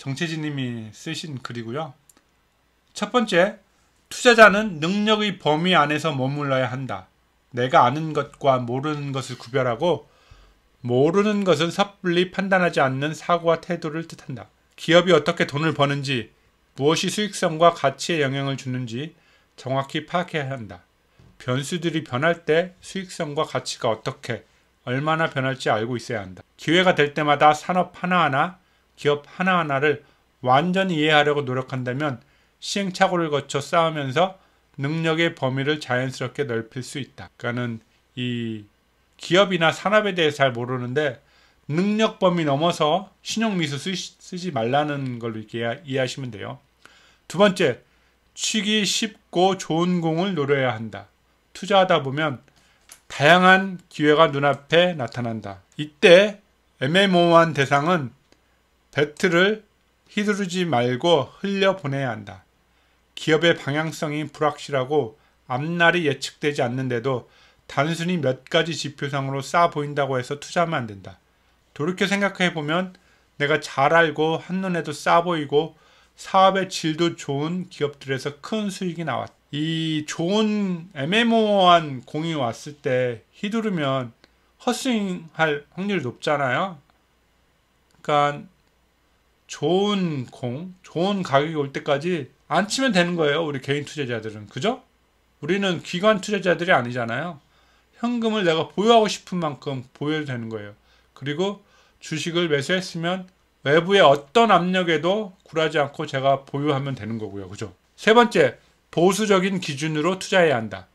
정채진님이 쓰신 글이고요. 첫 번째, 투자자는 능력의 범위 안에서 머물러야 한다. 내가 아는 것과 모르는 것을 구별하고 모르는 것은 섣불리 판단하지 않는 사고와 태도를 뜻한다. 기업이 어떻게 돈을 버는지, 무엇이 수익성과 가치에 영향을 주는지 정확히 파악해야 한다. 변수들이 변할 때 수익성과 가치가 어떻게, 얼마나 변할지 알고 있어야 한다. 기회가 될 때마다 산업 하나하나 기업 하나하나를 완전히 이해하려고 노력한다면 시행착오를 거쳐 쌓으면서 능력의 범위를 자연스럽게 넓힐 수 있다. 그니까는이 기업이나 산업에 대해 잘 모르는데 능력 범위 넘어서 신용 미수 쓰지 말라는 걸 이렇게 이해하시면 돼요. 두 번째, 취기 쉽고 좋은 공을 노려야 한다. 투자하다 보면 다양한 기회가 눈앞에 나타난다. 이때 애매모호한 대상은 배트를 휘두르지 말고 흘려보내야 한다. 기업의 방향성이 불확실하고 앞날이 예측되지 않는데도 단순히 몇 가지 지표상으로 쌓아 보인다고 해서 투자하면 안 된다. 돌이켜 생각해 보면 내가 잘 알고 한눈에도 쌓아 보이고 사업의 질도 좋은 기업들에서 큰 수익이 나왔다. 이 좋은 애매모호한 공이 왔을 때 휘두르면 헛스윙 할 확률이 높잖아요. 그러니까 좋은 공, 좋은 가격이 올 때까지 안 치면 되는 거예요. 우리 개인 투자자들은. 그죠? 우리는 기관 투자자들이 아니잖아요. 현금을 내가 보유하고 싶은 만큼 보여도 되는 거예요. 그리고 주식을 매수했으면 외부의 어떤 압력에도 굴하지 않고 제가 보유하면 되는 거고요. 그죠? 세 번째, 보수적인 기준으로 투자해야 한다.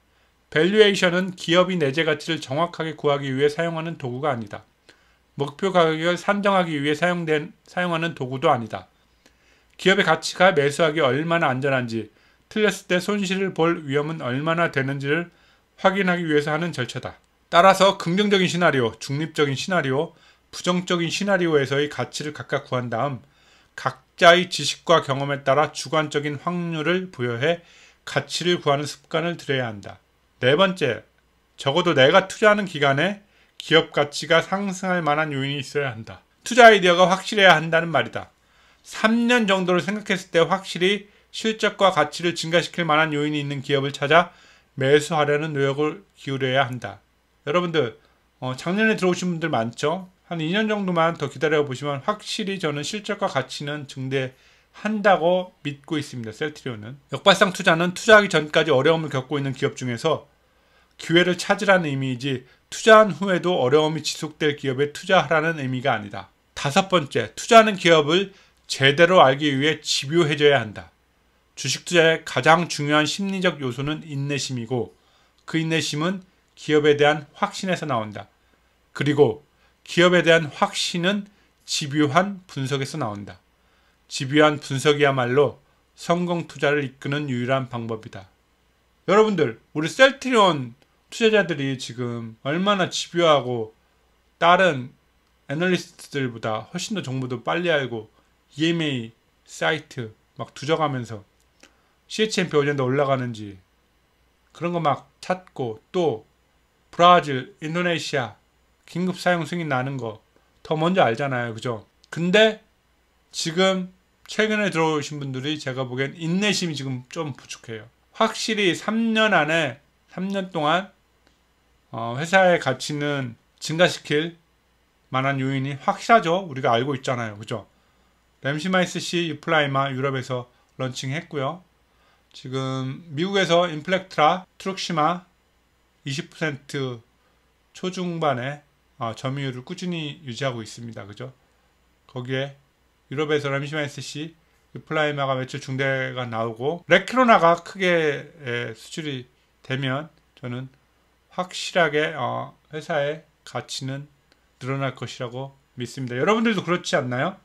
밸류에이션은 기업이 내재 가치를 정확하게 구하기 위해 사용하는 도구가 아니다. 목표 가격을 산정하기 위해 사용된, 사용하는 도구도 아니다. 기업의 가치가 매수하기 얼마나 안전한지, 틀렸을 때 손실을 볼 위험은 얼마나 되는지를 확인하기 위해서 하는 절차다. 따라서 긍정적인 시나리오, 중립적인 시나리오, 부정적인 시나리오에서의 가치를 각각 구한 다음 각자의 지식과 경험에 따라 주관적인 확률을 부여해 가치를 구하는 습관을 들여야 한다. 네 번째, 적어도 내가 투자하는 기간에 기업 가치가 상승할 만한 요인이 있어야 한다. 투자 아이디어가 확실해야 한다는 말이다. 3년 정도를 생각했을 때 확실히 실적과 가치를 증가시킬 만한 요인이 있는 기업을 찾아 매수하려는 노력을 기울여야 한다. 여러분들, 어, 작년에 들어오신 분들 많죠? 한 2년 정도만 더 기다려 보시면 확실히 저는 실적과 가치는 증대한다고 믿고 있습니다. 셀트리온은 역발상 투자는 투자하기 전까지 어려움을 겪고 있는 기업 중에서 기회를 찾으라는 의미이지 투자한 후에도 어려움이 지속될 기업에 투자하라는 의미가 아니다. 다섯 번째, 투자하는 기업을 제대로 알기 위해 집요해져야 한다. 주식 투자의 가장 중요한 심리적 요소는 인내심이고 그 인내심은 기업에 대한 확신에서 나온다. 그리고 기업에 대한 확신은 집요한 분석에서 나온다. 집요한 분석이야말로 성공 투자를 이끄는 유일한 방법이다. 여러분들, 우리 셀트리온 투자자들이 지금 얼마나 집요하고 다른 애널리스트들보다 훨씬 더 정보도 빨리 알고 EMA 사이트 막두적하면서 CHM 배우년도 올라가는지 그런 거 막 찾고 또 브라질, 인도네시아 긴급 사용 승인 나는 거 더 먼저 알잖아요. 그죠? 근데 지금 최근에 들어오신 분들이 제가 보기엔 인내심이 지금 좀 부족해요. 확실히 3년 안에 3년 동안 어, 회사의 가치는 증가시킬 만한 요인이 확실하죠. 우리가 알고 있잖아요. 그죠? 램시마이스 씨 유플라이마 유럽에서 런칭했고요. 지금 미국에서 인플렉트라 트룩시마 20% 초중반의 어, 점유율을 꾸준히 유지하고 있습니다. 그죠? 거기에 유럽에서 램시마이스 씨 유플라이마가 매출 중대가 나오고 레키로나가 크게 수출이 되면 저는 확실하게 어, 회사의 가치는 늘어날 것이라고 믿습니다. 여러분들도 그렇지 않나요?